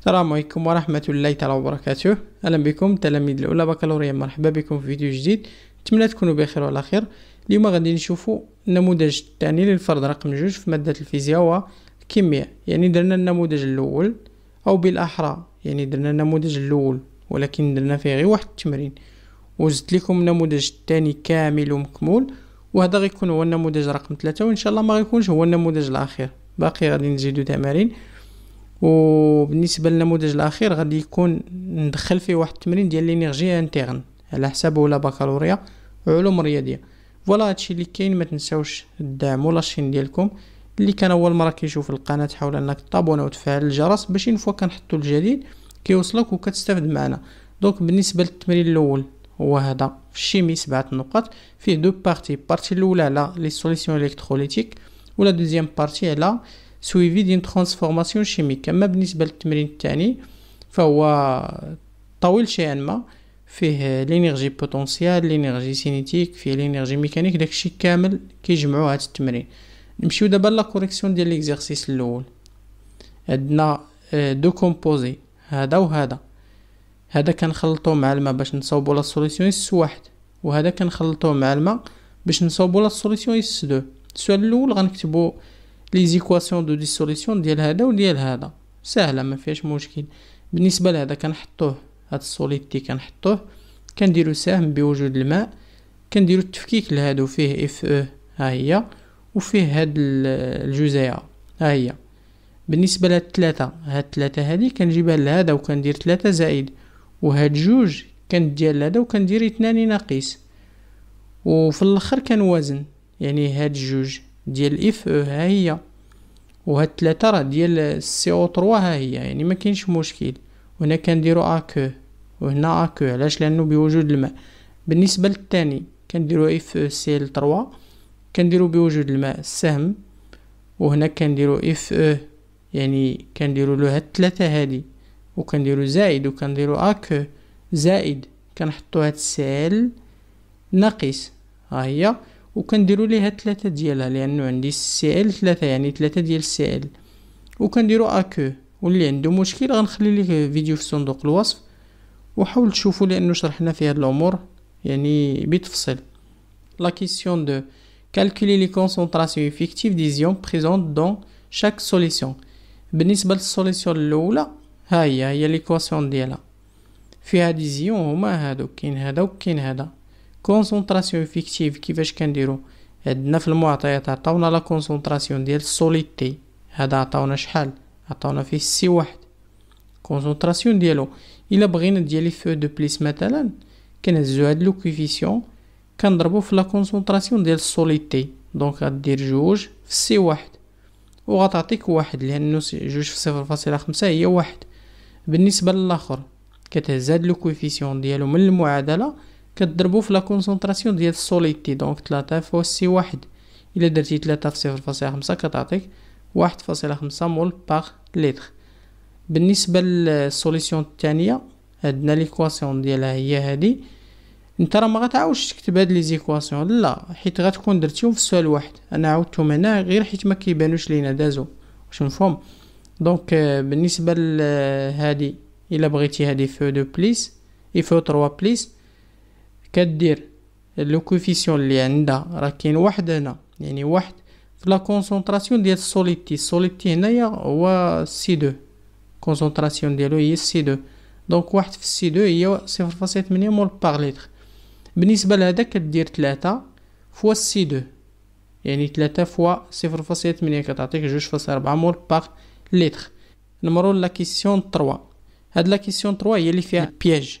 السلام عليكم ورحمة الله تعالى وبركاته أهلا بكم تلاميذ الأولى بكالوريا مرحبا بكم في فيديو جديد نتمنى تكونوا بخير وعلى خير اليوم غادي نشوفوا النموذج الثاني للفرد رقم جوج في مادة الفيزياء والكيمياء يعني درنا النموذج الأول أو بالأحرى يعني درنا النموذج الأول ولكن درنا فيه غير واحد التمرين وزدت لكم النموذج الثاني كامل ومكمول وهذا غيكون هو النموذج رقم ثلاثة وان شاء الله ما غيكونش هو النموذج الاخير باقي غادي نزيدو تمارين وبالنسبه للنموذج الاخير غادي يكون ندخل فيه واحد التمرين ديال لينيرجي انترن على حساب ولا بكالوريا علوم رياضيه فوالا هادشي اللي كاين ما تنساوش تدعموا لاشين ديالكم اللي كان اول مره كيشوف القناه حاول انك تابونا وتفعل الجرس باش ان فوا كنحطو الجديد كيوصلك وكتستافد معنا دونك بالنسبه للتمرين الاول هو هذا في الشيمي سبعة نقاط فيه دو بارتي بارتي الاولى على لي سوليسيون الكتروليتيك ولا دوزيام بارتي على سويفي دين ترانسفورماسيون شيميك اما بالنسبه للتمرين الثاني فهو طويل شيئا ما فيه لينيرجي بوتونسيال لينيرجي سينيتيك فيه لينيرجي ميكانيك داكشي كامل كيجمعو هاد التمرين نمشيو دابا لا كوريكسيون ديال ليكزارسيس الاول عندنا آه، دو كومبوزي هذا وهذا هذا كنخلطو مع الماء باش نصاوبو لا سوليسيون اس واحد وهذا كنخلطوه مع الماء باش نصاوبو لا سوليسيون اس دو السؤال الاول غنكتبو لي زيكواسيون دو ديسوليسيون ديال هذا وديال هذا سهله ما فيهاش مشكل بالنسبه لهذا كنحطوه هاد السوليد تي كنحطوه كنديرو سهم بوجود الماء كنديرو التفكيك لهادو فيه اف او e ها هي وفيه هاد الجزيئه ها هي بالنسبه لهاد الثلاثه هاد الثلاثه هادي كنجيبها لهذا وكندير ثلاثة زائد وهاد جوج كانت ديال هذا وكان دير اثنان ناقص وفي الاخر كان وزن يعني هاد جوج ديال اف او ها هي وهاد ثلاثة راه ديال السي او 3 ها هي يعني ما كاينش مشكل وهنا كنديرو كو وهنا كو علاش لانه بوجود الماء بالنسبه للثاني كنديرو اف او سي ال 3 كنديرو بوجود الماء السهم وهنا كنديرو اف او يعني كنديروا له هاد الثلاثه هادي وكنديرو زائد وكنديرو اك زائد كنحطو هاد السعل ناقص ها هي وكنديرو ليها ثلاثة ديالها لانه عندي السعل ثلاثة يعني ثلاثة ديال السعل وكنديرو اكو واللي عنده مشكل غنخلي ليه فيديو في صندوق الوصف وحاول تشوفوا لانه شرحنا في هاد الامور يعني بتفصيل لا كيسيون دو كالكولي لي كونسونطراسيون effectives ديزيون بريزونت دون شاك سوليسيون بالنسبه للسوليسيون الاولى ها هي هي ليكواسيون ديالها فيها ديزيون هما هادو كاين هذا وكاين هذا كونسونطراسيون افيكتيف كيفاش كنديرو عندنا في المعطيات عطاونا لا كونسونطراسيون ديال السوليتي هذا عطاونا شحال عطاونا فيه سي واحد كونسونطراسيون ديالو الا بغينا ديالي فو دو بليس مثلا كنهزو هاد لو كنضربو في لا كونسونطراسيون ديال السوليتي دونك غدير جوج في سي واحد وغتعطيك واحد لانه جوج في صفر فاصله خمسة هي واحد بالنسبه للاخر كتهزاد لو كويفيسيون ديالو من المعادله كتضربو في لا كونسونطراسيون ديال السوليتي دونك تلاتة فوا سي واحد الا درتي تلاتة في صفر فاصلة خمسة كتعطيك واحد فاصلة خمسة مول باغ ليتر بالنسبه للسوليسيون التانية عندنا ليكواسيون ديالها هي هادي انت راه ما غتعاودش تكتب هاد لي زيكواسيون لا حيت غتكون درتيهم في السؤال واحد انا عاودتهم هنا غير حيت ما كيبانوش لينا دازو واش مفهوم دونك euh, بالنسبه لهادي الا بغيتي هادي فو دو بليس اي فو 3 بليس كدير لو كوفيسيون اللي عندها راه كاين واحد هنا يعني واحد في لا كونسونطراسيون ديال السوليتي السوليتي هنايا هو سي دو كونسونطراسيون ديالو هي سي دو دونك واحد في سي دو هي صفر تمنية مول باغ ليتر بالنسبة لهذا كدير تلاتة فوا سي دو يعني تلاتة فوا صفر تمنية كتعطيك جوج فاصلة ربعة مول باغ ليتر نمرو لا كيسيون 3 هاد لا كيسيون 3 هي اللي فيها بياج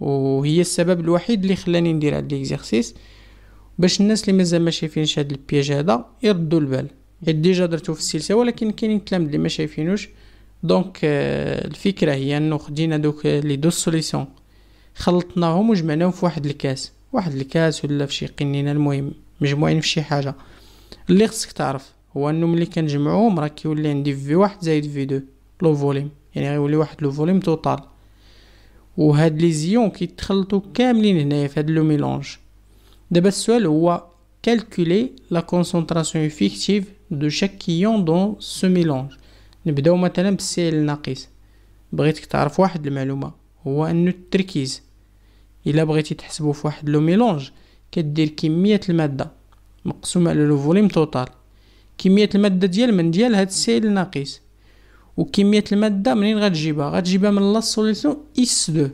وهي السبب الوحيد اللي خلاني ندير هاد ليكزيرسيس باش الناس اللي مازال ما شايفينش هاد البياج هذا يردوا البال حيت ديجا درتو في السلسله ولكن كاينين تلامد اللي ما شايفينوش دونك الفكره هي انه خدينا دوك لي دو سوليسيون خلطناهم وجمعناهم في واحد الكاس واحد الكاس ولا في شي قنينه المهم مجموعين في شي حاجه اللي خصك تعرف هو انه ملي كنجمعوهم راه كيولي عندي في واحد زائد في دو لو فوليم يعني غيولي واحد لو فوليم توتال وهاد لي زيون كيتخلطوا كاملين هنايا في هاد لو ميلونج دابا السؤال هو كالكولي لا كونسونطراسيون فيكتيف دو شاك ايون دون سو ميلونج نبداو مثلا بالسي ال ناقص بغيتك تعرف واحد المعلومه هو انه التركيز الا بغيتي تحسبو في واحد لو ميلونج كدير كميه الماده مقسومه على لو فوليم توتال كميه الماده ديال من ديال هاد السائل الناقص وكميه الماده منين غتجيبها غتجيبها من لا سوليسيون اس 2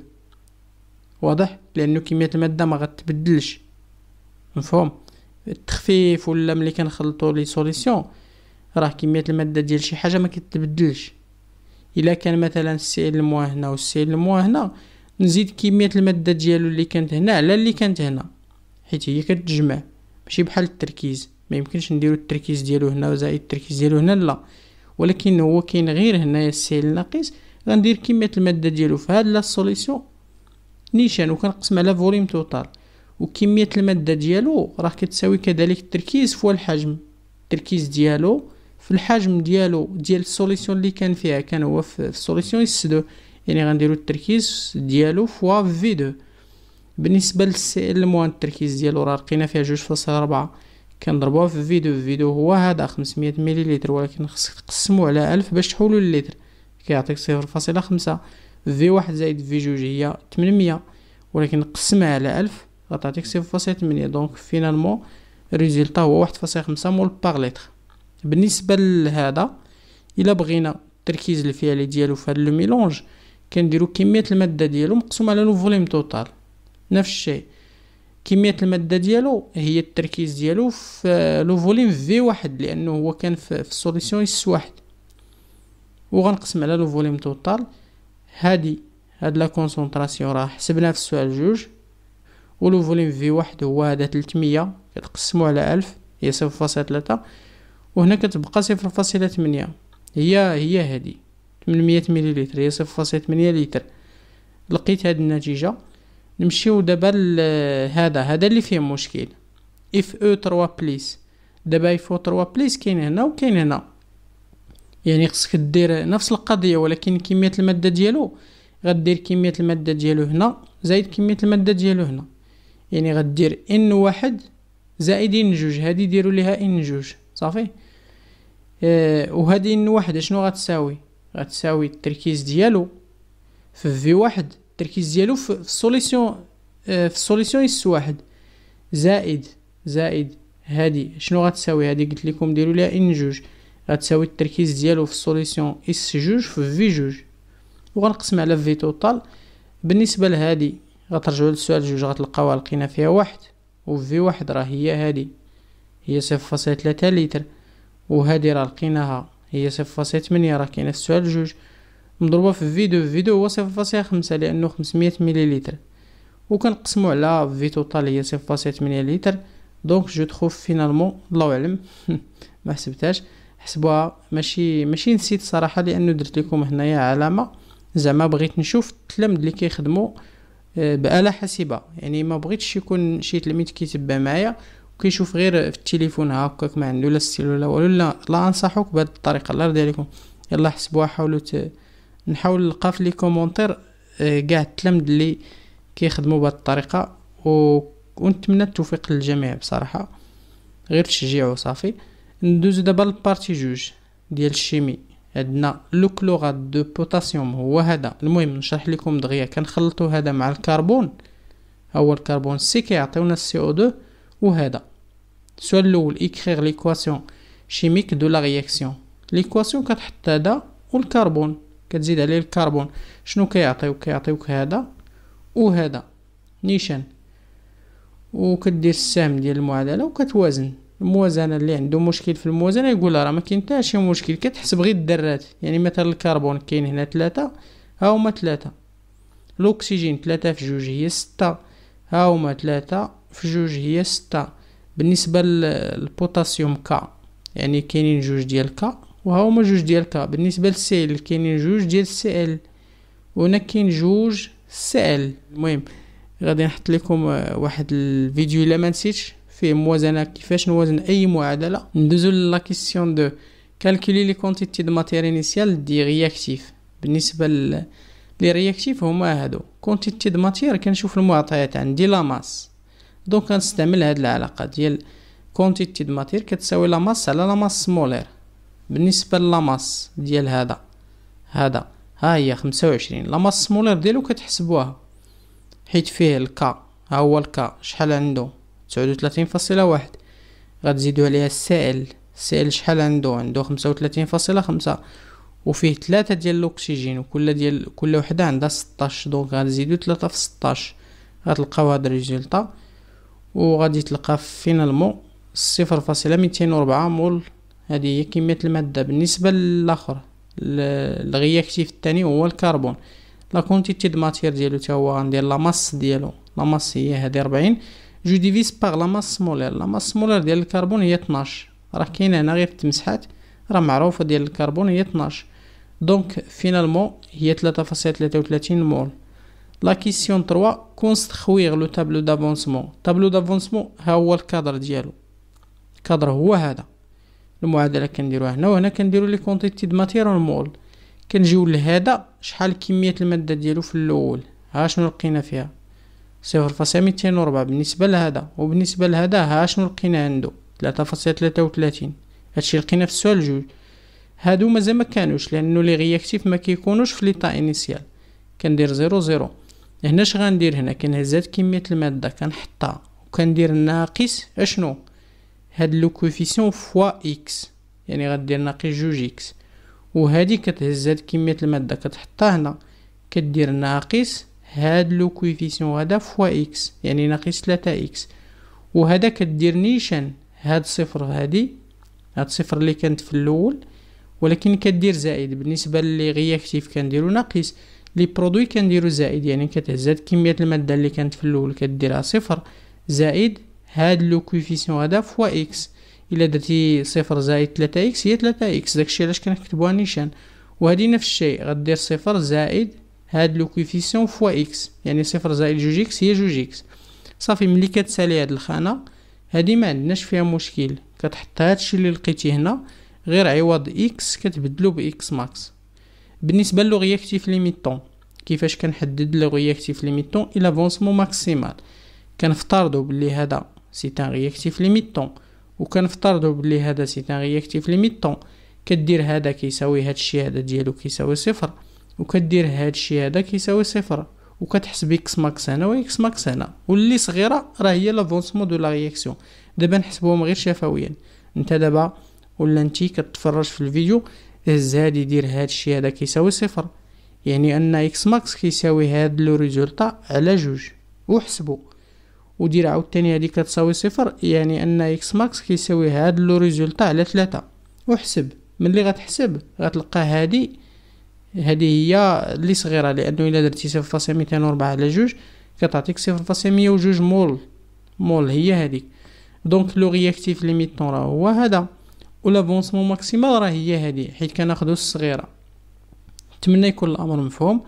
واضح لانه كميه الماده ما غتبدلش مفهوم التخفيف ولا ملي كنخلطوا لي سوليسيون راه كميه الماده ديال شي حاجه ما كتبدلش الا كان مثلا السائل المواه هنا والسائل المواه هنا نزيد كميه الماده ديالو اللي كانت هنا على اللي كانت هنا حيت هي كتجمع ماشي بحال التركيز ما يمكنش نديرو التركيز ديالو هنا وزائد التركيز ديالو هنا لا ولكن هو كاين غير هنايا السائل الناقص غندير كميه الماده ديالو في هاد لا سوليسيون نيشان وكنقسم على فوليوم توتال وكميه الماده ديالو راه كتساوي كذلك التركيز فوا الحجم التركيز ديالو في الحجم ديالو ديال السوليسيون اللي كان فيها كان هو في السوليسيون اس دو يعني غنديرو التركيز ديالو فوا في 2 بالنسبه للسائل الموان التركيز ديالو راه لقينا فيها 2.4 كنضربوها في فيديو في فيديو هو هذا 500 مليلتر ولكن خصك تقسمو على 1000 باش تحولو للتر كيعطيك 0.5 في واحد زائد في جوج هي 800 ولكن قسمها على 1000 غتعطيك 0.8 دونك فينالمون الريزلتا هو 1.5 مول باغ لتر بالنسبه لهذا الا بغينا التركيز الفعلي ديالو في هذا لو ميلونج كنديرو كميه الماده ديالو مقسومه على لو فوليم توتال نفس الشيء كميه الماده ديالو هي التركيز ديالو في لو فوليم في واحد لانه هو كان في, في السوليسيون اس واحد وغنقسم على لو فوليم توتال هادي هاد لا كونسونطراسيون راه حسبناها في السؤال جوج ولو فوليم في واحد هو هذا 300 كتقسمو على 1000 هي 0.3 وهنا كتبقى 0.8 هي هي هادي 800 مليلتر هي 0.8 لتر لقيت هاد النتيجه نمشيو دابا هذا هذا اللي فيه مشكل اف او 3 بليس دابا اف او 3 بليس كاين هنا وكاين هنا يعني خصك دير نفس القضيه ولكن كميه الماده ديالو غدير كميه الماده ديالو هنا زائد كميه الماده ديالو هنا يعني غدير ان واحد زائد ان جوج هادي ديروا ليها ان جوج صافي اه وهادي ان واحد شنو غتساوي غتساوي التركيز ديالو في في واحد التركيز ديالو في السوليسيون في السوليسيون اس آه، واحد زائد زائد هادي شنو غتساوي هادي قلت لكم ديروا ليها ان جوج غتساوي التركيز ديالو في السوليسيون اس جوج في في جوج وغنقسم على في توتال بالنسبه لهادي غترجعوا للسؤال جوج غتلقاوها لقينا فيها واحد وفي واحد راه هي هادي هي صفر فاصلة تلاتة لتر وهادي راه لقيناها هي صفر فاصلة تمنية راه كاينه في السؤال جوج مضروبه في فيدو في فيدو هو صفر فاصلة خمسة لانه خمسمية مليليتر وكنقسمو على في توتال هي صفر فاصلة تمنية لتر دونك جو تخوف فينالمون الله اعلم ما حسبتهاش حسبوها ماشي ماشي نسيت صراحه لانه درت لكم هنايا علامه زعما بغيت نشوف التلامذ اللي كيخدموا آه، بآلة حاسبة يعني ما بغيتش يكون شي تلميذ كيتبع معايا وكيشوف غير في التليفون هكاك ما عنده لا ستيلو لا والو لا لا انصحك بهذه الطريقه الله يرضي عليكم يلا حسبوها حاولوا نحاول نلقى في لي كومونتير كاع آه، التلامد اللي كيخدموا بهذه الطريقه و ونتمنى التوفيق للجميع بصراحه غير تشجيع وصافي ندوز دابا للبارتي جوج ديال الشيمي عندنا لو كلوغات دو بوتاسيوم هو هذا المهم نشرح لكم دغيا كنخلطو هذا مع الكربون هو الكربون سي كيعطيونا السي او 2 وهذا السؤال الاول اكريغ ليكواسيون شيميك دو لا رياكسيون ليكواسيون كتحط هذا والكربون كتزيد عليه الكربون شنو كيعطيوك كيعطيوك هذا وهذا نيشان وكدير السهم ديال المعادله وكتوازن الموازنه اللي عنده مشكل في الموازنه يقول راه ما كاين حتى شي مشكل كتحسب غير الذرات يعني مثلا الكربون كاين هنا ثلاثة ها هما ثلاثة الاكسجين ثلاثة في جوج هي ستة ها هما ثلاثة في جوج هي ستة بالنسبه للبوتاسيوم كا يعني كاينين جوج ديال كا هما جوج ديال كا بالنسبه للسيل كاينين جوج ديال السي ال وهنا كاين جوج سي ال المهم غادي نحط لكم آه، واحد الفيديو الا ما نسيتش فيه موازنه كيفاش نوازن اي معادله ندوزو لا كيسيون دو كالكولي لي كونتيتي دو ماتير انيسيال دي رياكتيف بالنسبه ل لي رياكتيف هما هادو كونتيتي دو ماتير كنشوف المعطيات عندي لا ماس دونك كنستعمل هاد العلاقه ديال كونتيتي دو ماتير كتساوي لا ماس على لا ماس مولير بالنسبه للاماس ديال هذا هذا ها هي خمسة لاماس سمولر ديالو كتحسبوها حيت فيه الكا ها هو الكا شحال عنده تسعود وثلاثين واحد غتزيدو عليها السائل السائل شحال عنده عنده خمسة خمسة وفيه ثلاثة ديال الاكسجين وكل ديال كل وحده عندها 16 دونك غنزيدو 3 في 16 غتلقاو هاد الريزلطا وغادي تلقى فينالمون صفر ميتين مول هذه هي كمية المادة بالنسبة للآخر الرياكتيف الثاني هو الكربون لا كونتيتي د ماتير ديالو تا هو غندير لا ماس ديالو لا ماس هي هذه 40 جو ديفيس باغ لا ماس مولير لا ماس مولير ديال الكربون هي 12 راه كاين هنا غير في التمسحات راه معروفه ديال الكربون هي 12 دونك فينالمون هي 3.33 مول لا كيسيون 3 كونستخويغ لو تابلو دافونسمون تابلو دافونسمون ها هو الكادر ديالو الكادر هو هذا المعادله كنديروها هنا وهنا كنديرو لي كونتيتي د ماتيريال مول كنجيو لهذا شحال كميه الماده ديالو في الاول ها شنو لقينا فيها صفر فاصلة ميتين وربعة بالنسبة لهذا وبالنسبة لهذا ها شنو لقينا عندو تلاتة فاصلة تلاتة وتلاتين هادشي لقينا في السؤال جوج هادو مازال ما كانوش لانه لي رياكتيف ما كيكونوش في ليطا انيسيال كندير زيرو زيرو هنا اش غندير هنا كنهز هاد كمية المادة كنحطها وكندير ناقص اشنو هاد لو كوفيسيون فوا اكس يعني غدير ناقص جوج اكس وهادي كتهز هاد كميه الماده كتحطها هنا كدير ناقص هاد لو كوفيسيون هذا فوا اكس يعني ناقص تلاتة اكس وهذا كدير نيشان هاد صفر هادي هاد صفر اللي كانت في الاول ولكن كدير زائد بالنسبه لي غياكتيف كنديرو ناقص لي برودوي كنديرو زائد يعني كتهز هاد كميه الماده اللي كانت في الاول كديرها صفر زائد هاد لو كويفيسيون هذا فوا اكس الا درتي صفر زائد تلاتة اكس هي تلاتة اكس داكشي علاش كنكتبوها نيشان وهادي نفس الشيء غدير صفر زائد هاد لو كويفيسيون فوا اكس يعني صفر زائد جوج اكس هي جوج اكس صافي ملي كتسالي هاد الخانه هادي ما عندناش فيها مشكل كتحط هادشي اللي لقيتي هنا غير عوض اكس كتبدلو باكس ماكس بالنسبه لو غياكتيف ليميتون كيفاش كنحدد لو غياكتيف ليميتون الى فونسمون ماكسيمال كنفترضوا بلي هذا سي ان رياكتيف ليميتون وكنفترضوا بلي هذا سي ان رياكتيف ليميتون كدير هذا كيساوي هاد الشيء هذا ديالو كيساوي صفر وكدير كدير الشيء هذا كيساوي صفر وكتحسب اكس ماكس هنا واكس ماكس هنا واللي صغيره راه هي لافونسمون دو لا رياكسيون دابا نحسبوهم غير شفويا انت دابا ولا انت كتفرج في الفيديو هز هاد يدير هاد الشيء هذا كيساوي صفر يعني ان اكس ماكس كيساوي هاد لو ريزولطا على جوج وحسبوا ودير عاوتاني هادي كتساوي صفر يعني ان اكس ماكس كيساوي هاد لو ريزولتا على ثلاثة وحسب ملي غتحسب غتلقى هادي هادي هي اللي صغيرة لانه الا درتي صفر فاصلة ميتين وربعة على جوج كتعطيك صفر فاصلة مية وجوج مول مول هي هاديك دونك لو رياكتيف ليميتون راه هو هذا لافونسمون ماكسيمال راه هي هادي حيت كناخدو الصغيرة نتمنى يكون الامر مفهوم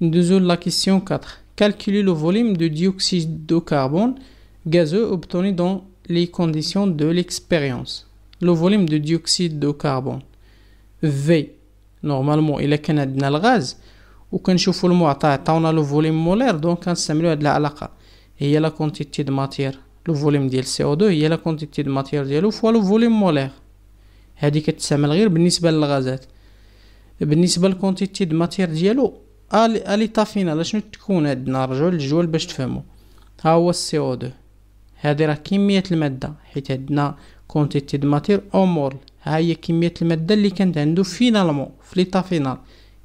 ندوزو لا كيسيون 4 calculer le volume de dioxyde de carbone gazeux obtenu dans les conditions de l'expérience. Le volume de dioxyde de carbone. V, normalement, il est le gaz. Ou quand je le le volume molaire, donc on s'amène de la Il y a la quantité de matière. Le volume de CO2 il y a la quantité de matière l'eau, fois le volume molaire. هذه كتستعمل غير بالنسبه للغازات بالنسبه للكونتيتي de ماتير ديالو اليتا فينال شنو تكون عندنا رجعو للجول باش تفهمو ها هو السي او دو هادي راه كميه الماده حيت عندنا كونتيتي د ماتير او مول ها هي كميه الماده اللي كانت عندو فينالمون في ليتا فينال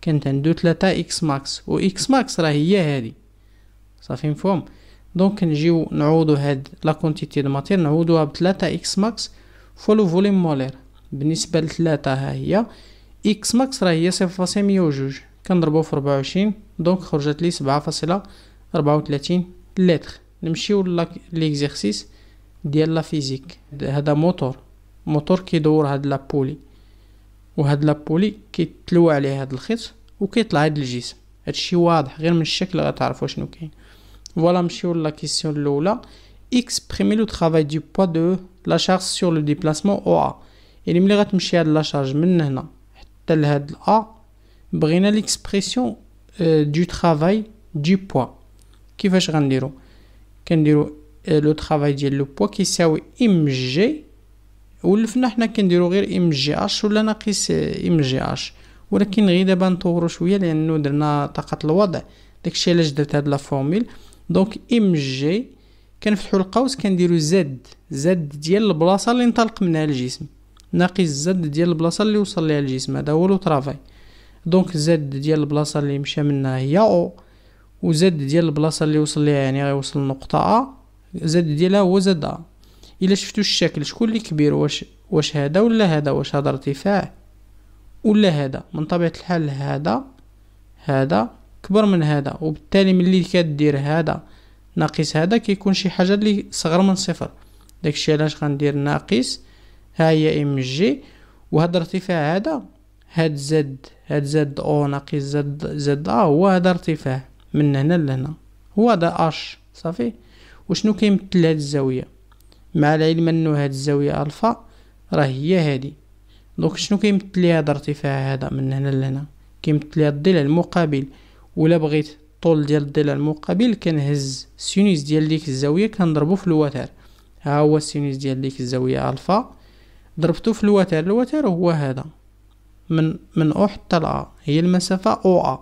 كانت عندو تلاتة اكس ماكس و اكس ماكس راه هي هادي صافي مفهوم دونك نجيو نعوضو هاد لا كونتيتي د ماتير نعوضوها بتلاتة اكس ماكس فولو فوليم مولير بالنسبه لتلاتة ها هي اكس ماكس راه هي جوج كنضربو في ربعة وعشرين دونك خرجت لي سبعة فاصلة ربعة وتلاتين لتر نمشيو ليكزيرسيس ديال لا فيزيك هذا موتور موتور كيدور هاد لابولي وهاد لابولي كيتلوى عليه هاد الخيط وكيطلع هاد الجسم هادشي واضح غير من الشكل غتعرفوا شنو كاين فوالا نمشيو لا كيسيون الاولى لو le دو بوا دو لا شارج سور لو ديبلاسمون او ا يعني ملي غتمشي هاد لا شارج من هنا حتى لهاد ال بغينا ليكسبريسيون دو آه، travail دو بوا كيفاش غنديرو كنديرو لو آه، travail ديال لو بوا كيساوي ام جي ولفنا حنا كنديرو غير ام جي اش ولا ناقص ام جي اش ولكن غير دابا نطورو شويه لانه درنا طاقه الوضع داكشي علاش درت هاد لا فورمول دونك ام جي كنفتحو القوس كنديرو زد زد ديال البلاصه اللي انطلق منها الجسم ناقص زد ديال البلاصه اللي وصل ليها الجسم هذا هو لو ترافاي دونك زد ديال البلاصه اللي مشى منها هي او وزد ديال البلاصه اللي وصل ليها يعني غيوصل لنقطه ا زد ديالها هو زد ا الا شفتو الشكل شكون اللي كبير واش واش هذا ولا هذا واش هذا ارتفاع ولا هذا من طبيعه الحال هذا هذا كبر من هذا وبالتالي ملي كدير هذا ناقص هذا كيكون شي حاجه اللي صغر من صفر داكشي علاش غندير ناقص ها هي ام جي وهذا ارتفاع هذا هاد زد هاد زد او ناقص زد زد ا هو هذا ارتفاع من هنا لهنا هو هذا اش صافي وشنو كيمثل هاد الزاويه مع العلم انه هاد الزاويه الفا راه هي هادي دونك شنو كيمثل لي هذا الارتفاع هذا من هنا لهنا كيمثل لي الضلع المقابل ولا بغيت الطول ديال الضلع المقابل كنهز السينوس ديال ديك الزاويه كنضربو في الوتر ها هو السينوس ديال ديك الزاويه الفا ضربتو في الوتر الوتر هو هذا من من او حتى ا هي المسافه او ا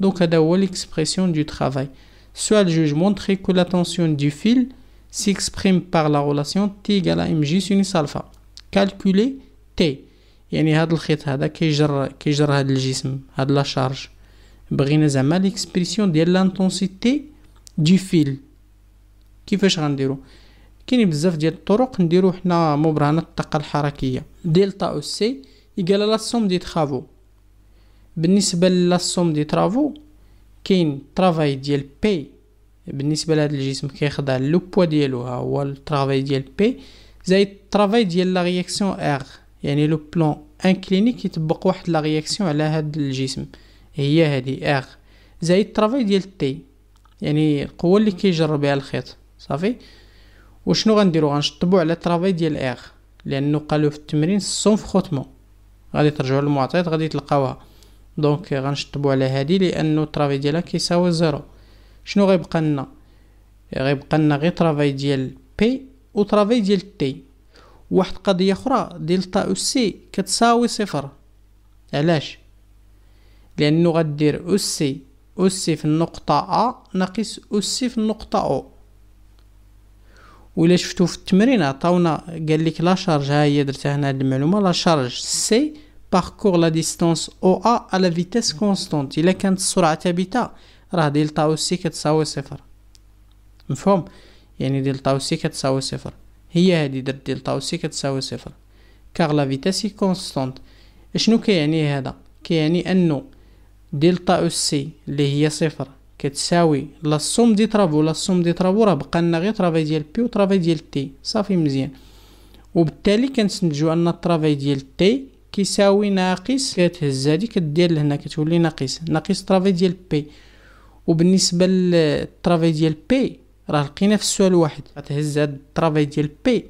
دونك هذا هو ليكسبرسيون دو ترافاي سوا الجوج مونتري كو لاتونسيون دو فيل سيكسبريم بار لا رولاسيون تي ايغال ام جي sinus الفا كالكولي تي يعني هذا الخيط هذا كيجر كيجر هذا الجسم هذا لا شارج بغينا زعما ليكسبرسيون ديال لانتونسيتي دو فيل كيفاش غنديرو كاين بزاف ديال الطرق نديرو حنا مبرهنه الطاقه الحركيه دلتا او سي يقال لا سوم دي ترافو بالنسبه لا سوم دي ترافو كاين ترافاي ديال بي بالنسبه لهذا الجسم كيخضع لو بوا ديالو ها هو الترافاي ديال بي زائد الترافاي ديال لا رياكسيون ار يعني لو ان كلينيك يطبق واحد لا رياكسيون على هذا الجسم هي هذه ار زائد الترافاي ديال تي يعني القوه اللي كيجر بها الخيط صافي وشنو غنديرو غنشطبو على الترافاي ديال ار لانه قالو في التمرين سون فخوتمون غادي ترجعوا للمعطيات غادي تلقاوها دونك غنشطبوا على هذه لانه الترافي ديالها كيساوي زيرو شنو غيبقى لنا غيبقى لنا غير ترافاي ديال بي وترافي ديال تي واحد قضيه اخرى دلتا او سي كتساوي صفر علاش لانه غدير او سي او سي في النقطه ا ناقص او سي في النقطه او ولا شفتو في التمرين عطاونا قال لك لا شارج ها هي درتها هنا هاد المعلومه لا شارج سي باركور لا ديستونس او ا على فيتيس كونستونت الا كانت السرعه ثابته راه دلتا او سي كتساوي صفر مفهوم يعني دلتا او سي كتساوي صفر هي هادي درت دلتا او سي كتساوي صفر كاغ لا فيتيس كونستونت شنو كيعني كي هذا كيعني كي انه دلتا او سي اللي هي صفر كتساوي لا سوم دي طرافو لا سوم دي طرافو راه بقى لنا غير طرافاي ديال بي وطرافاي ديال تي صافي مزيان وبالتالي كنسنتجو ان طرافاي ديال تي كيساوي ناقص كتهز هادي كدير لهنا كتولي ناقص ناقص طرافاي ديال بي وبالنسبه للطرافاي ديال بي راه لقينا في السؤال واحد غتهز هاد الطرافاي ديال بي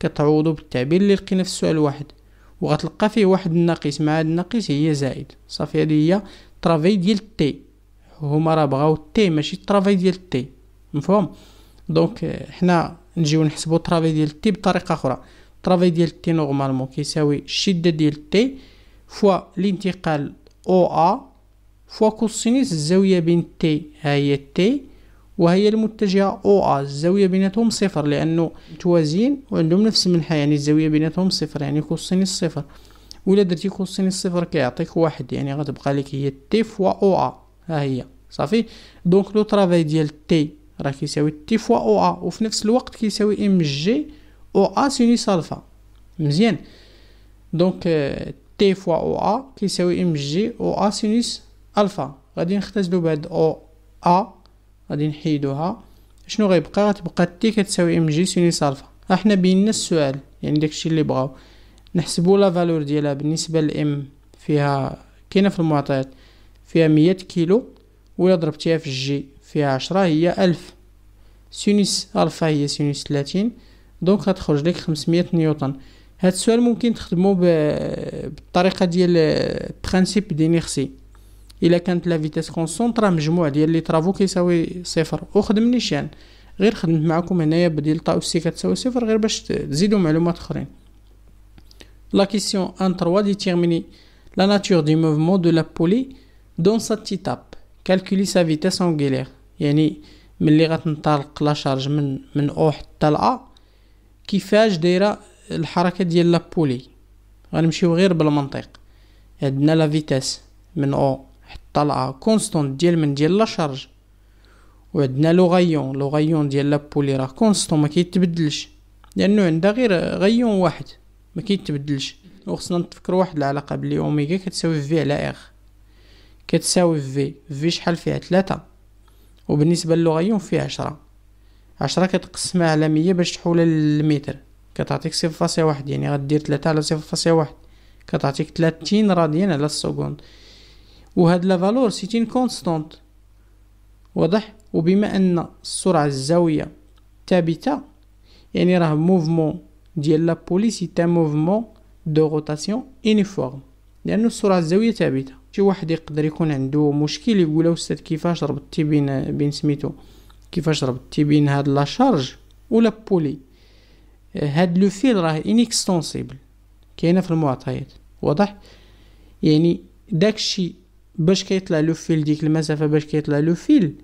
كتعوضو بالتعبير اللي لقينا في السؤال واحد وغتلقى فيه واحد الناقص مع هاد الناقص هي زائد صافي هادي هي طرافاي ديال تي هما راه بغاو تي ماشي الترافاي ديال تي مفهوم دونك آه، حنا نجيو نحسبو الترافاي ديال تي بطريقه اخرى الترافاي ديال تي نورمالمون كيساوي الشده ديال تي فوا الانتقال او ا فوا كوسينيس الزاويه بين تي ها هي تي وهي المتجهه او ا الزاويه بيناتهم صفر لانه متوازيين وعندهم نفس المنحى يعني الزاويه بيناتهم صفر يعني كوسينيس صفر ولا درتي كوسينيس صفر كيعطيك واحد يعني غتبقى لك هي تي فوا او ا ها هي صافي دونك لو ترافاي ديال تي راه كيساوي تي فوا او ا وفي نفس الوقت كيساوي ام جي او ا سينوس الفا مزيان دونك تي فوا او ا كيساوي ام جي او ا سينوس الفا غادي نختزلو بهاد او ا غادي نحيدوها شنو غيبقى غتبقى تي كتساوي ام جي سينوس الفا احنا بينا السؤال يعني داكشي اللي بغاو نحسبوا لا فالور ديالها بالنسبه لام فيها كاينه في المعطيات فيها مية كيلو ولا ضربتيها في الجي فيها عشرة هي ألف سينوس ألفا هي سينوس تلاتين دونك غتخرج لك خمسمية نيوتن هاد السؤال ممكن تخدمو بالطريقة ديال البرانسيب دينيرسي الا كانت لا فيتيس كونسونطرا مجموع ديال لي طرافو كيساوي صفر وخدم نيشان غير خدمت معاكم هنايا بديل طا سي كتساوي صفر غير باش تزيدو معلومات اخرين لا كيسيون ان تروا ديتيرميني لا ناتور دي موفمون دو لا بولي دون سات تيتاب كالكولي سا فيتاس اونغيلير يعني ملي غتنطلق لا شارج من من او حتى ل ا كيفاش دايره الحركه ديال لابولي غنمشيو غير بالمنطق عندنا لا فيتاس من او حتى ل ا كونستانت ديال من ديال لا شارج وعندنا لو غيون لو غيون ديال لابولي راه كونستون ما كيتبدلش لانه عندها غير غايون واحد ما كيتبدلش وخصنا نتفكر واحد العلاقه بلي اوميغا كتساوي في على اخ كتساوي في في شحال فيها ثلاثة وبالنسبة للغيوم فيها عشرة عشرة كتقسمها على مية باش تحولها للمتر كتعطيك صفر فاصلة واحد يعني غدير ثلاثة على صفر فاصلة واحد كتعطيك تلاتين راديان على السكوند وهاد لا فالور سيتين كونستونت واضح وبما ان السرعة الزاوية ثابتة يعني راه موفمون ديال لابولي سي موفمون دو روتاسيون انيفورم لأن السرعة الزاوية ثابتة شي واحد يقدر يكون عنده مشكل يقول استاذ كيفاش ربطتي بين بين سميتو كيفاش ربطتي بين هاد لا شارج ولا بولي آه، هاد لو فيل راه انيكستونسيبل كاينه في المعطيات واضح يعني داكشي باش كيطلع لو فيل ديك المسافه باش كيطلع لو فيل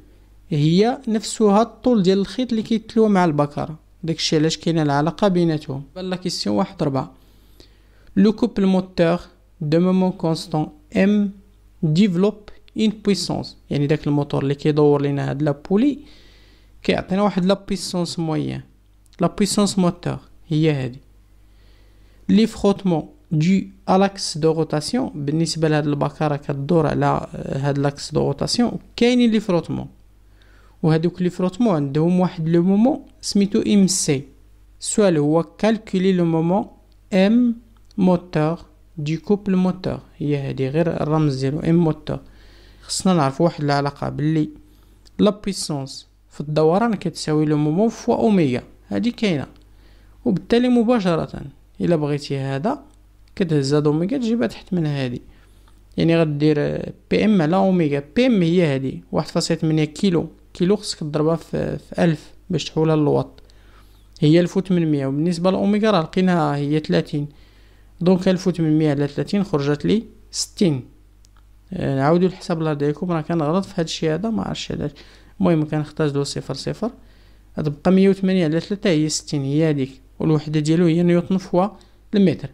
هي نفسها الطول ديال الخيط اللي كيتلو مع البكره داكشي علاش كاينه العلاقه بيناتهم بان لا كيسيون واحد ربعة لو كوبل موتور دو مومون كونستون ام Développe une puissance. Il y a un moteur qui est dans la poulie. Il a un qui est de la puissance moyenne. La puissance moteur. est y a un moteur. Les frottements dus à l'axe de rotation. par rapport à un moteur qui est dans l'axe de rotation. Il y a un frottement. Il y a un moteur qui est dans le moteur. Il y a un moteur. دي كوبل موتور هي هادي غير الرمز ديالو ام موتور خصنا نعرفو واحد العلاقه باللي لا بويسونس في الدوران كتساوي لو مومون فوا اوميغا هادي كاينه وبالتالي مباشره الا بغيتي هذا كتهز هاد اوميغا تجيبها تحت من هادي يعني غدير بي ام على اوميغا بي ام هي هادي واحد فاصلة تمنية كيلو كيلو خصك تضربها في, في الف باش تحولها للواط هي الف وتمنمية وبالنسبه لاوميغا راه لقيناها هي تلاتين دونك ألف و وتمنمية على تلاتين خرجت لي ستين آه، نعاودو الحساب الله عليكم راه كنغلط في هادشي هذا ما عرفتش علاش المهم دو صفر صفر غتبقى مية و تمانية على تلاتة هي ستين هي هاديك و الوحدة ديالو هي نيوتن فوا المتر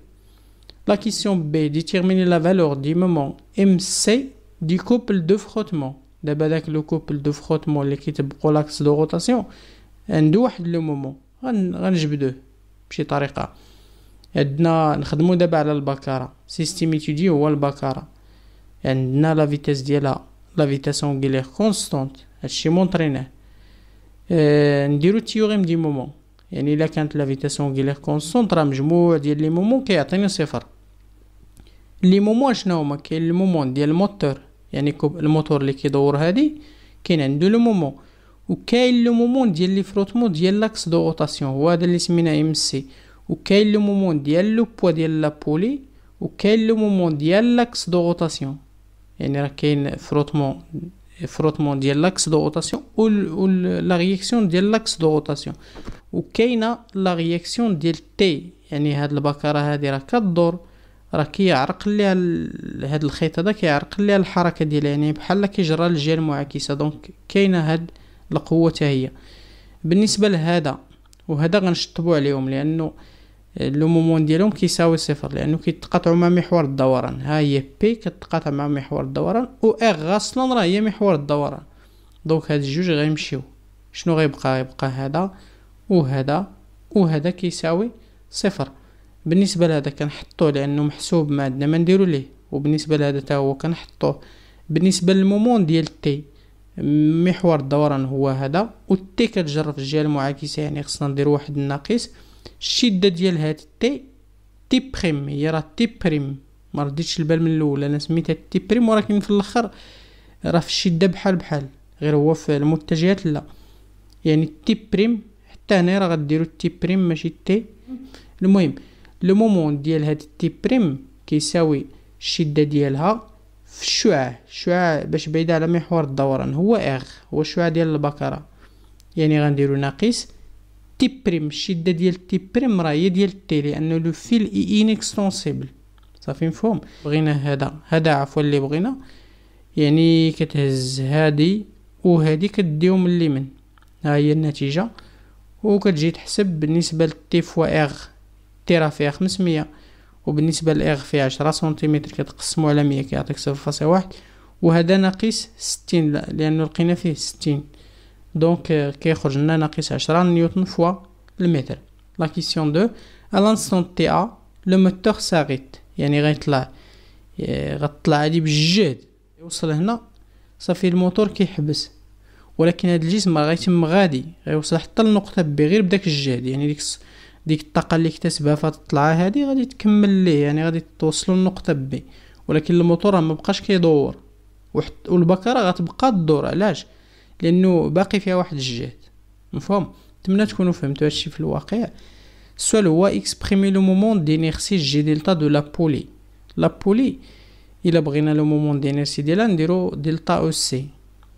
لا كيسيون بي ديتيرميني لا فالور دي مومون ام سي دي كوبل دو فخوتمون دابا داك لو كوبل دو فخوتمون لي كيتبقو لاكس دو غوطاسيون عندو واحد لو مومون غنجبدوه بشي طريقه عندنا نخدمو دابا على البكاره سيستيم ايتيدي هو البكاره عندنا لا فيتاس ديالها لا فيتاس اونغيلير كونستانت هادشي مونطريناه اه نديرو تيوريم دي مومون يعني الا كانت لا فيتاس اونغيلير كونستانت راه مجموع ديال لي مومون كيعطيني صفر لي مومون شنو هما كاين المومون ديال الموتور يعني كوب الموتور اللي كيدور هادي كاين عندو لو مومون وكاين لو مومون ديال لي فروتمون ديال لاكس دو روتاسيون هو هذا اللي سميناه ام سي وكاين لو مومون ديال لو بوا ديال لابولي وكاين لو مومون ديال لاكس دو روتاسيون يعني راه كاين فروتمون فروتمون ديال لاكس دو روتاسيون و لا رياكسيون ديال لاكس دو روتاسيون وكاينه لا رياكسيون ديال تي يعني هاد البكره هادي راه كدور راه كيعرق ليها هاد الخيط هذا كيعرق ليها الحركه ديالها يعني بحال كيجرى الجهه المعاكسه دونك كاينه هاد القوه حتى هي بالنسبه لهذا وهذا غنشطبو عليهم لانه لو مومون ديالهم كيساوي صفر لانه كيتقاطعوا مع محور الدوران ها هي بي كتقاطع مع محور الدوران و ار اصلا راه هي محور الدوران دونك هاد الجوج غيمشيو شنو غيبقى يبقى هذا وهذا وهذا كيساوي صفر بالنسبه لهذا كنحطوه لانه محسوب ما عندنا ما نديرو ليه وبالنسبه لهذا حتى هو كنحطوه بالنسبه للمومون ديال تي محور الدوران هو هذا والتي كتجر في الجهه المعاكسه يعني خصنا ندير واحد الناقص الشده ديال هاد تي تي بريم هي راه تي بريم ما رديتش البال من الاول انا سميتها تي بريم ولكن في الاخر راه في الشده بحال بحال غير هو في المتجهات لا يعني تي بريم حتى هنا راه غديروا تي بريم ماشي تي المهم لو مومون ديال هاد تي بريم كيساوي الشده ديالها في الشعاع الشعاع باش بعيدة على محور الدوران هو اغ هو الشعاع ديال البكره يعني غنديرو ناقص تيبريم الشده ديال تيبريم راه هي ديال تي لانه لو فيل اي انكستونسيبل صافي مفهوم بغينا هذا هذا عفوا اللي بغينا يعني كتهز هادي وهادي كديهم اللي من ها هي النتيجه وكتجي تحسب بالنسبه للتي فوا اغ تي راه فيها 500 وبالنسبه للاغ فيها 10 سنتيمتر كتقسمو على 100 كيعطيك 0.1 وهذا ناقص 60 لانه لقينا فيه 60 دونك كيخرج لنا ناقص 10 نيوتن فوا المتر لا كيسيون دو لانسون تي ا لو موتور ساغيت يعني غيطلع غطلع هادي بالجهد يوصل هنا صافي الموتور كيحبس ولكن هاد الجسم راه غيتم غادي غيوصل حتى لنقطه بي غير بداك الجهد يعني ديك ديك الطاقه اللي اكتسبها فهاد الطلعه هادي غادي تكمل ليه يعني غادي توصلوا لنقطه بي ولكن الموتور راه مبقاش كيدور وحت والبكره غتبقى تدور علاش لانه باقي فيها واحد الجهد مفهوم نتمنى تكونوا فهمتوا هادشي في الواقع السؤال هو اكسبريمي لو مومون دينيرسي جي دو لا بولي لا بولي الا بغينا لو مومون دينيرسي ديالها نديرو دلتا او سي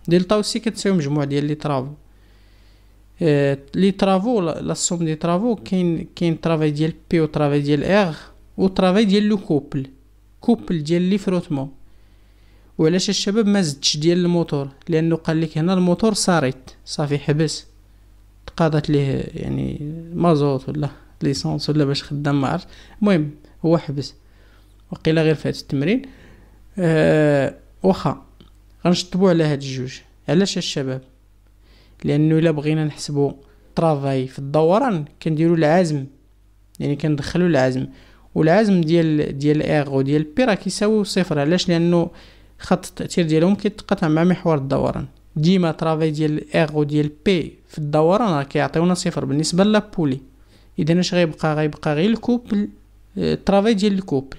دلتا او سي كتساوي مجموع ديال لي ترافو آه، لي ترافو لا سوم دي ترافو كاين كاين ترافاي ديال بي و ترافاي ديال ار و ترافاي ديال لو كوبل كوبل ديال لي فروتمون وعلاش الشباب ما زدتش ديال الموتور لانه قال لك هنا الموتور صارت صافي حبس تقاضت ليه يعني مازوت ولا ليسونس ولا باش خدام ما عرفت المهم هو حبس وقيلا غير فات التمرين أه واخا غنشطبو على هاد الجوج علاش الشباب لانه الا بغينا نحسبو طرافاي في الدوران كنديرو العزم يعني كندخلو العزم والعزم ديال ديال اغ وديال بي راه كيساوي صفر علاش لانه خط التاثير ديالهم كيتقاطع مع محور الدوران ديما ترافاي ديال ار وديال بي في الدوران راه كيعطيونا صفر بالنسبه لابولي اذا اش غيبقى غيبقى غير الكوبل الترافاي آه، ديال الكوبل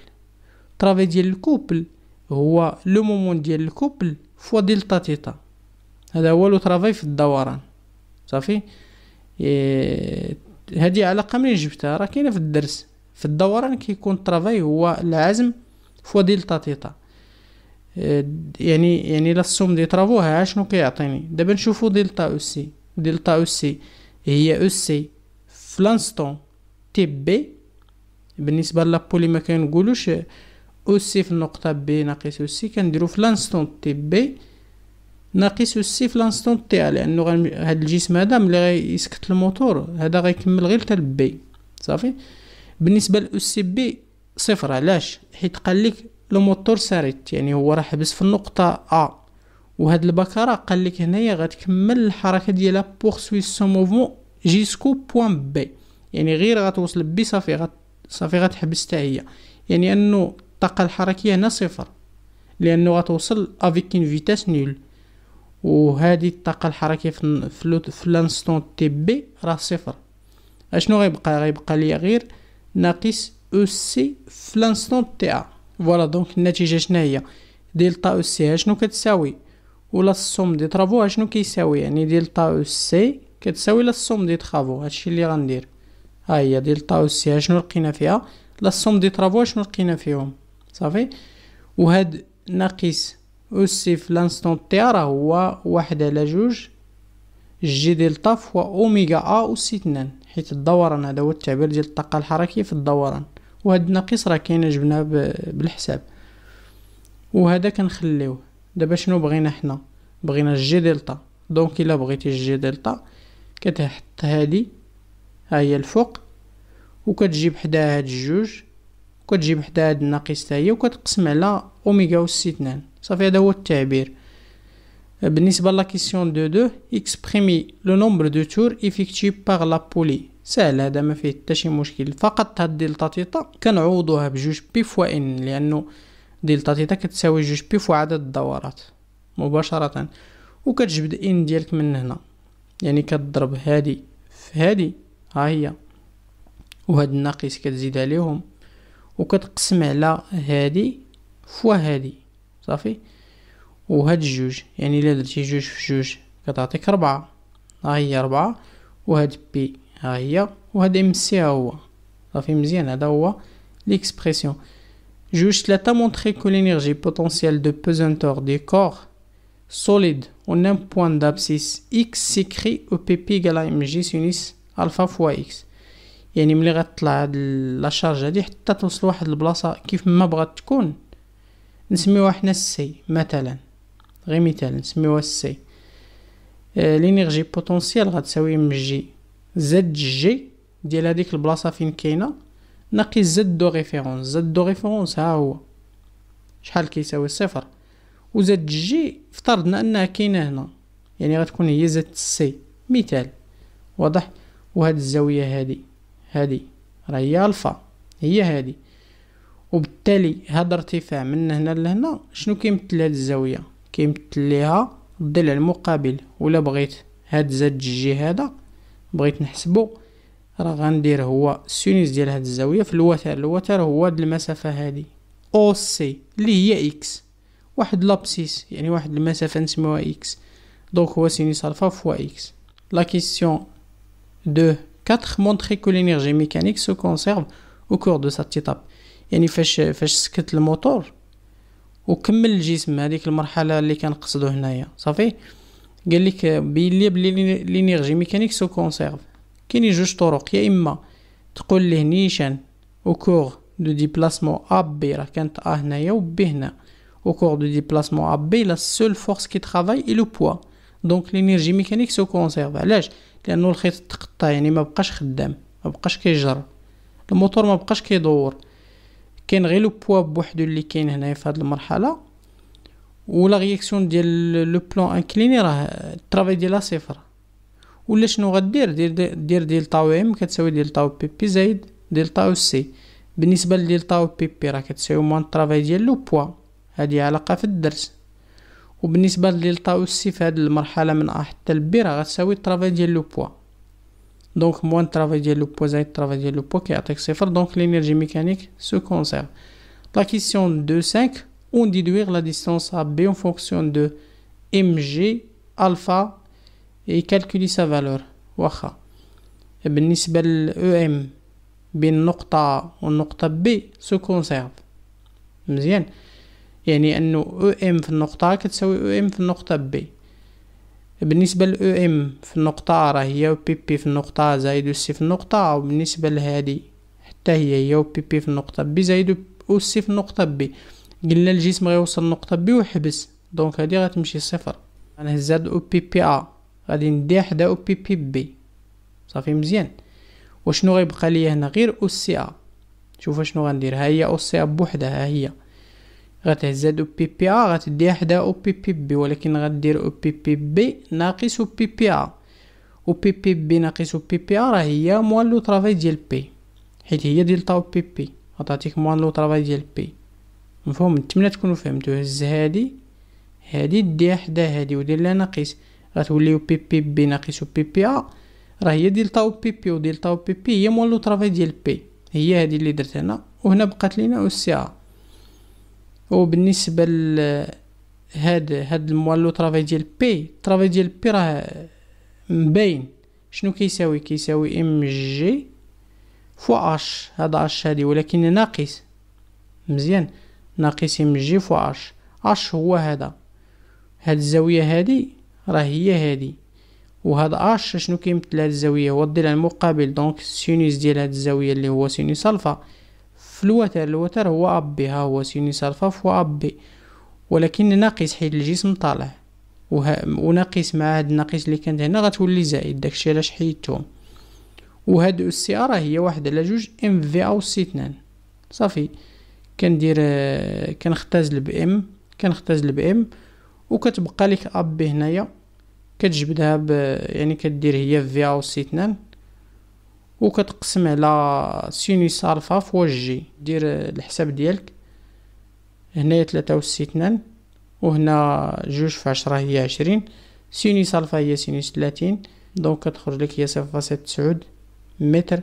الترافاي ديال الكوبل هو لو مومون ديال الكوبل فوا دلتا تيتا هذا هو لو ترافاي في الدوران صافي إيه هذه علاقه منين جبتها راه كاينه في الدرس في الدوران كيكون الترافاي هو العزم فوا دلتا تيتا إيه، يعني يعني لا السوم دي ها شنو كيعطيني دابا نشوفو دلتا او سي دلتا او سي هي او سي فلانستون تي بي بالنسبه لابولي ما كنقولوش او سي في النقطه بي ناقص او سي كنديرو فلانستون تي بي ناقص او سي فلانستون تي تي لانه هاد الجسم هذا ملي غيسكت الموتور هذا غيكمل غير حتى البي صافي بالنسبه لاو سي بي صفر علاش حيت قال لك لو موتور ساريت يعني هو راه حبس في النقطه ا وهاد البكره قال لك هنايا غتكمل الحركه ديالها بوغ سويس سو موفمون جيسكو بوان بي يعني غير غتوصل بي صافي غت صافي غتحبس حتى هي يعني انه الطاقه الحركيه هنا صفر لانه غتوصل افيك ان فيتاس نول هادي الطاقه الحركيه في في لانستون تي بي راه صفر اشنو غيبقى غيبقى ليا غير ناقص او e سي في لانستون تي ا فوالا دونك النتيجه شنو هي دلتا او سي شنو كتساوي ولا السوم دي طرافو شنو كيساوي يعني دلتا او سي كتساوي لا السوم دي طرافو هادشي اللي غندير ها هي دلتا او سي شنو لقينا فيها لا السوم دي طرافو شنو لقينا فيهم صافي وهاد ناقص او سي في لانستون تي راه هو واحد على جوج جي دلتا فوا اوميغا ا أو سي 2 حيت الدوران هذا هو التعبير ديال الطاقه الحركيه في الدوران وهاد الناقص راه كاين جبناه بالحساب وهذا كنخليوه دابا شنو بغينا حنا بغينا جي دلتا دونك الا بغيتي جي دلتا كتحط هادي ها هي الفوق وكتجيب حداها هاد الجوج وكتجيب حداها هاد الناقص حتى هي وكتقسم على اوميغا سي 2 صافي هذا هو التعبير بالنسبه لا كيسيون دو دو اكسبريمي لو نومبر دو تور افيكتيف باغ لا بولي سهل هذا ما فيه حتى شي مشكل فقط هاد ديلتا تيتا كنعوضوها بجوج بي فوا ان لانه دلتا تيتا كتساوي جوج بي فوا عدد الدورات مباشره وكتجبد ان ديالك من هنا يعني كتضرب هادي في هادي ها هي وهاد الناقص كتزيد عليهم وكتقسم على هادي فوا هادي صافي وهاد الجوج يعني الا درتي جوج في جوج كتعطيك ربعة ها هي ربعة وهاد بي Aïe, ou si awa. La à l'expression. Juste la ta que l'énergie potentielle de pesanteur des corps solide en un point d'abscisse x s'écrit au pp égal à mg s'unisse alpha fois x. Yanim le la la charge de la blasa, kif mabrat زد جي ديال هذيك البلاصه فين كاينه ناقص زد دو ريفيرونس زد دو ريفيرونس ها هو شحال كيساوي صفر وزد جي افترضنا انها كاينه هنا يعني غتكون هي زد سي مثال واضح وهاد الزاويه هادي هادي راه هي الفا هي هادي وبالتالي هاد الارتفاع من هنا لهنا شنو كيمثل هاد الزاويه كيمثل ليها الضلع المقابل ولا بغيت هاد زد جي هذا بغيت نحسبو راه غندير هو السينوس ديال هاد الزاويه في الوتر الوتر هو هاد المسافه هادي او سي اللي هي اكس واحد لابسيس يعني واحد المسافه نسميوها اكس دونك هو سينوس الفا فوا اكس لا كيسيون دو 4 مونتخي كو لينيرجي ميكانيك سو كونسيرف او كور دو سات étape يعني فاش فاش سكت الموتور وكمل الجسم هذيك المرحله اللي كنقصدو هنايا صافي قال لك بين لي بلي لينيرجي ميكانيك سو كونسيرف كاينين جوج طرق يا اما تقول له نيشان او كور دو ديبلاسمون ا بي راه كانت ا هنايا و بي هنا او كور دو ديبلاسمون ا بي لا سول فورس كي ترافاي اي لو بوا دونك لينيرجي ميكانيك سو كونسيرف علاش لانه الخيط تقطع يعني ما بقاش خدام ما بقاش كيجر الموتور ما بقاش كيدور كاين غير لو بوا بوحدو اللي كاين هنايا في هذه المرحله ولا رياكسيون ديال لو بلون انكليني راه الترافاي ديالها صفر ولا شنو غدير دير دير, ديال طاو ام كتساوي ديال طاو بي بي زائد ديال طاو سي بالنسبه لديل طاو بي بي راه كتساوي موان ترافاي ديال لو بوا هذه علاقه في الدرس وبالنسبه لديل طاو سي في هذه المرحله من ا حتى لبي راه غتساوي الترافاي ديال لو بوا دونك موان ترافاي ديال لو بوا زائد الترافاي ديال لو بوا كيعطيك صفر دونك لينيرجي ميكانيك سو كونسيرف لا كيسيون دو 5 on déduire la distance AB en fonction de mg alpha et calculer sa valeur واخا بالنسبة ل ام بين النقطة والنقطة بي سو كونسيرف مزيان يعني انه ام في النقطة كتساوي او ام في النقطة بي بالنسبة ل ام في النقطة راه هي و بي بي في النقطة زائد و سي في النقطة وبالنسبة لهادي حتى هي هي و بي بي في النقطة بي زائد و سي في النقطة بي قلنا الجسم غيوصل لنقطه بي وحبس دونك هادي غتمشي صفر غنهز هاد او بي بي ا غادي نديها حدا او بي بي بي صافي مزيان وشنو غيبقى ليا هنا غير او سي ا شوف شنو غندير ها هي او سي ا بوحدها ها هي غتهز هاد او بي بي ا غتديها حدا او بي بي بي ولكن غدير او بي بي بي ناقص او بي بي ا او بي بي بي ناقص او بي بي ا راه هي موان لو طرافاي ديال بي حيت هي ديال او بي بي غتعطيك موان لو طرافاي ديال بي مفهوم نتمنى تكونوا فهمتوا هز هادي هادي ديها حدا هادي ودير لها ناقص غتوليو بي بي بي ناقص و بي بي ا راه هي ديال طاو بي بي وديال طاو بي بي هي لو طرافاي ديال بي هي هادي اللي درت هنا وهنا بقات لينا سي ا وبالنسبه ل هاد هاد لو طرافاي ديال بي طرافاي ديال بي راه مبين شنو كيساوي كيساوي ام جي فوا اش هاد اش هادي ولكن ناقص مزيان ناقص من جي فوا اش اش هو هذا هاد الزاوية هادي راه هي هادي وهاد اش شنو كيمثل هاد الزاوية هو الضلع المقابل دونك السينوس ديال هاد الزاوية اللي هو سينوس الفا في الوتر الوتر هو ابي ها هو سينوس الفا فوا ابي بي ولكن ناقص حيت الجسم طالع وناقص مع هاد الناقص اللي كانت هنا غتولي زائد داكشي علاش حيدتهم وهاد السي ار هي واحد على جوج ام في او سي 2 صافي كندير آه، كنختزل بام كنختزل بام وكتبقى لك اب بي هنايا كتجبدها ب يعني كدير هي في او سي 2 وكتقسم على سينوس الفا فوا جي دير آه، الحساب ديالك هنايا و سي اثنان وهنا جوج في عشرة هي عشرين سينوس الفا هي سينوس 30 دونك كتخرج لك هي صفر تسعود متر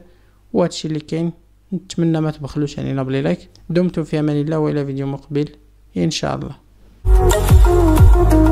وهادشي اللي كاين نتمنى ما تبخلوش علينا بلي لايك دمتم في امان الله والى فيديو مقبل ان شاء الله